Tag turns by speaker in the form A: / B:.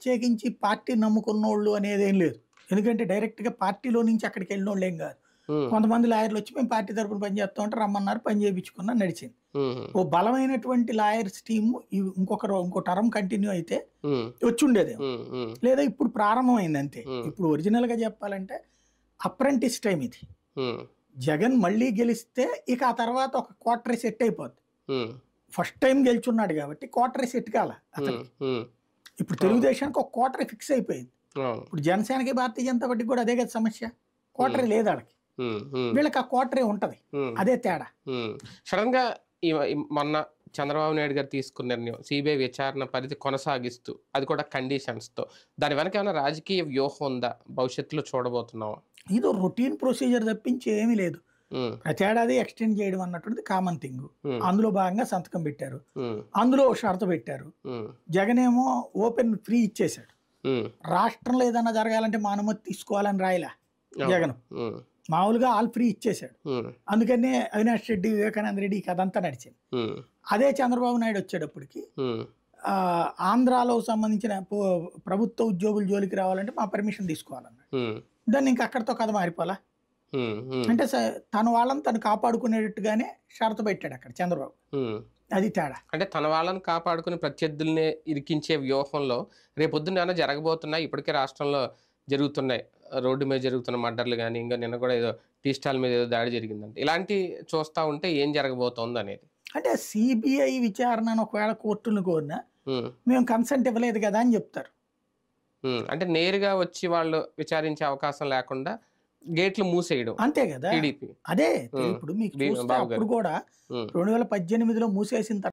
A: ప్రత్యేకించి పార్టీ నమ్ముకున్నోళ్ళు అనేది ఏం లేదు ఎందుకంటే డైరెక్ట్గా పార్టీలో నుంచి అక్కడికి వెళ్ళిన వాళ్ళు ఏం కాదు కొంతమంది లాయర్లు వచ్చి మేము పార్టీ తరఫున పని అంటే రమ్మన్నారు పని చేయించుకున్నా నడిచింది ఓ బలమైనటువంటి లాయర్స్ టీమ్ ఇంకొక ఇంకో టర్మ్ కంటిన్యూ అయితే వచ్చి ఉండేది లేదా ఇప్పుడు ప్రారంభమైంది అంతే ఇప్పుడు ఒరిజినల్ గా చెప్పాలంటే అప్రెంటిస్ టైం ఇది జగన్ మళ్ళీ గెలిస్తే ఇక ఆ తర్వాత ఒక క్వార్టర్ సెట్ అయిపోద్ది ఫస్ట్ టైం గెలిచున్నాడు కాబట్టి క్వార్టర్ సెట్ కాల ఇప్పుడు తెలుగుదేశానికి ఒక కోటరీ ఫిక్స్ అయిపోయింది ఇప్పుడు జనసేనకి భారతీయ జనతా పార్టీ కూడా అదే కదా సమస్య కోటరీ లేదు
B: వాళ్ళకి వీళ్ళకి
A: ఆ కోటరీ ఉంటది అదే తేడా
B: సడన్ గా మొన్న చంద్రబాబు నాయుడు గారు తీసుకున్న నిర్ణయం సిబిఐ విచారణ పరిధి కొనసాగిస్తూ అది కూడా కండిషన్స్తో దాని వెనక ఏమైనా రాజకీయ వ్యూహం ఉందా భవిష్యత్తులో చూడబోతున్నావా
A: ఇది రొటీన్ ప్రొసీజర్ తప్పించి ఏమీ లేదు ప్రతి ఏడాది ఎక్స్టెండ్ చేయడం అన్నటువంటిది కామన్ థింగ్ అందులో భాగంగా సంతకం పెట్టారు అందులో షరతు పెట్టారు జగన్ ఏమో ఓపెన్ ఫ్రీ ఇచ్చేశాడు రాష్ట్రంలో ఏదైనా జరగాలంటే మా అనుమతి తీసుకోవాలని రాయలా జగన్ మామూలుగా ఆల్ ఫ్రీ ఇచ్చేశాడు అందుకనే అవినాష్ రెడ్డి వివేకానంద రెడ్డి అంతా నడిచింది అదే చంద్రబాబు నాయుడు వచ్చేటప్పటికి ఆంధ్రాలో సంబంధించిన ప్రభుత్వ ఉద్యోగులు జోలికి రావాలంటే మా పర్మిషన్ తీసుకోవాలన్నాడు దాన్ని ఇంకా అక్కడితో కథ మారిపోలా అంటే తన వాళ్ళని తను కాపాడుకునేటట్టుగానే షరతు పెట్టాడు అక్కడ చంద్రబాబు అది తేడా
B: అంటే తన వాళ్ళని కాపాడుకుని ప్రత్యర్థుల్ని ఇరికించే వ్యూహంలో రేపు పొద్దున్న జరగబోతున్నాయి ఇప్పటికే రాష్ట్రంలో జరుగుతున్నాయి రోడ్డు మీద జరుగుతున్న మర్డర్లు కానీ ఇంకా నిన్న కూడా ఏదో టీ స్టాల్ మీద ఏదో దాడి జరిగిందంటే ఇలాంటి చూస్తూ ఉంటే ఏం జరగబోతోంది అనేది అంటే
A: సిబిఐ అని ఒకవేళ కోర్టును కోరినా మేము కన్సెంట్ ఇవ్వలేదు కదా అని చెప్తారు
B: అంటే నేరుగా వచ్చి వాళ్ళు విచారించే అవకాశం లేకుండా గేట్లు మూసేయడం అంతే కదా అదే ఇప్పుడు మీకు అప్పుడు కూడా
A: రెండు వేల పద్దెనిమిదిలో మూసేసిన